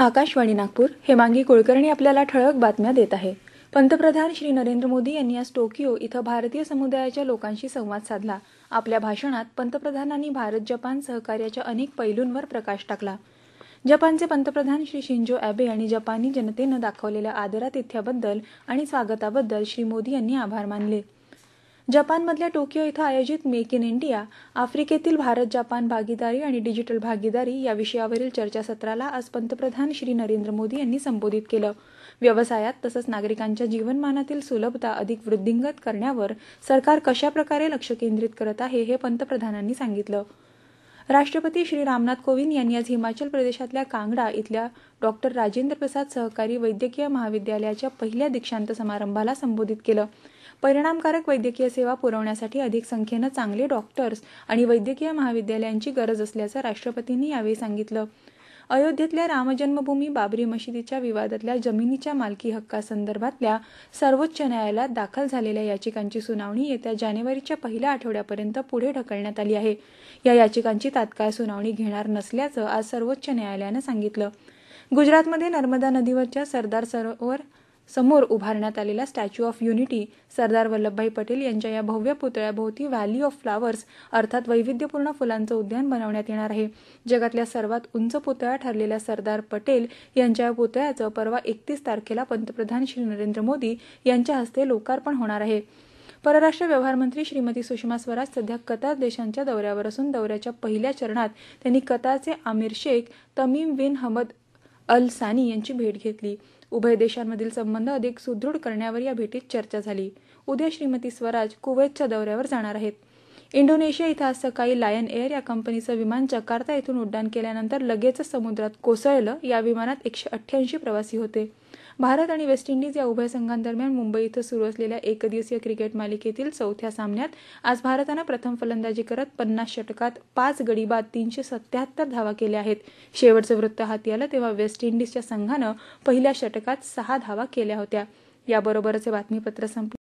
आकाशवाणी नागपूर हे हेमांगी कुलकर्णी आपल्याला ठळक बातम्या देत आहे पंतप्रधान श्री नरेंद्र मोदी यांनी आज टोकियो इथं भारतीय समुदायाच्या लोकांशी संवाद साधला आपल्या भाषणात पंतप्रधानांनी भारत जपान सहकार्याच्या अनेक पैलूंवर प्रकाश टाकला जपानचे पंतप्रधान श्री शिंजो अॅबे आणि जपानी जनतेनं दाखवलेल्या आदरातिथ्याबद्दल आणि स्वागताबद्दल श्री मोदी यांनी आभार मानले जपानमधल्या टोकियो इथं आयोजित मेक इन इंडिया आफ्रिकेतील भारत जपान भागीदारी आणि डिजिटल भागीदारी या विषयावरील चर्चासत्राला आज पंतप्रधान श्री नरेंद्र मोदी यांनी संबोधित केलं व्यवसायात तसंच नागरिकांच्या जीवनमानातील सुलभता अधिक वृद्धिंगत करण्यावर सरकार कशा प्रकारे लक्ष केंद्रित करत आहे हे पंतप्रधानांनी सांगितलं राष्ट्रपती श्री रामनाथ कोविंद यांनी आज हिमाचल प्रदेशातल्या कांगडा इथल्या डॉक्टर राजेंद्र प्रसाद सहकारी वैद्यकीय महाविद्यालयाच्या पहिल्या दीक्षांत समारंभाला संबोधित केलं परिणामकारक वैद्यकीय सेवा पुरवण्यासाठी अधिक संख्येनं चांगले डॉक्टर्स आणि वैद्यकीय महाविद्यालयांची गरज असल्याचं राष्ट्रपतींनी यावेळी सांगितलं अयोध्येतल्या रामजन्मभूमी बाबरी मशिदीच्या विवादातल्या जमिनीच्या मालकी हक्कासंदर्भातल्या सर्वोच्च न्यायालयात दाखल झालेल्या याचिकांची सुनावणी येत्या जानेवारीच्या पहिल्या आठवड्यापर्यंत पुढे ढकलण्यात आली आहे या याचिकांची तात्काळ सुनावणी घेणार नसल्याचं आज सर्वोच्च न्यायालयानं सांगितलं गुजरातमध्ये नर्मदा नदीवरच्या सरदार सरोवर समोर उभारण्यात आलेला statue of unity Sardar Vallabhbhai Patel यांच्या या भव्य पुतळ्याभोवती व्हॅली ऑफ फ्लावर्स अर्थात वैविध्यपूर्ण फुलांचं उद्यान बनवण्यात येणार आहे जगातल्या सर्वात उंच पुतळा ठरलेल्या सरदार पटेल यांच्या या पुतळ्याचं परवा एकतीस तारखेला पंतप्रधान श्री नरेंद्र मोदी यांच्या हस्ते लोकार्पण होणार आहे परराष्ट्र व्यवहार मंत्री श्रीमती सुषमा स्वराज सध्या कतार देशांच्या दौऱ्यावर असून दौऱ्याच्या पहिल्या चरणात त्यांनी कतारचे आमिर शेख तमीम बिन हमद अल सानी यांची भेट घेतली उभय देशांमधील संबंध अधिक सुदृढ करण्यावर या भेटीत चर्चा झाली उद्या श्रीमती स्वराज कुवैतच्या दौऱ्यावर जाणार आहेत इंडोनेशिया इथं आज सकाळी लायन एअर या कंपनीचं विमान जकार्ता येथून उड्डाण केल्यानंतर लगेचच समुद्रात कोसळलं या विमानात एकशे अठ्ठ्याऐंशी प्रवासी होते भारत आणि वेस्ट इंडिज या उभय संघांदरम्यान मुंबई इथं सुरू असलेल्या एकदिवसीय क्रिकेट मालिकेतील चौथ्या सामन्यात आज भारतानं प्रथम फलंदाजी करत पन्नास षटकात पाच गडी बाद तीनशे सत्याहत्तर धावा केल्या आहेत शेवटचं वृत्त हाती आलं तेव्हा वेस्ट इंडिजच्या संघानं पहिल्या षटकात सहा धावा केल्या होत्या याबरोबरच हे बातमीपत्र संपलं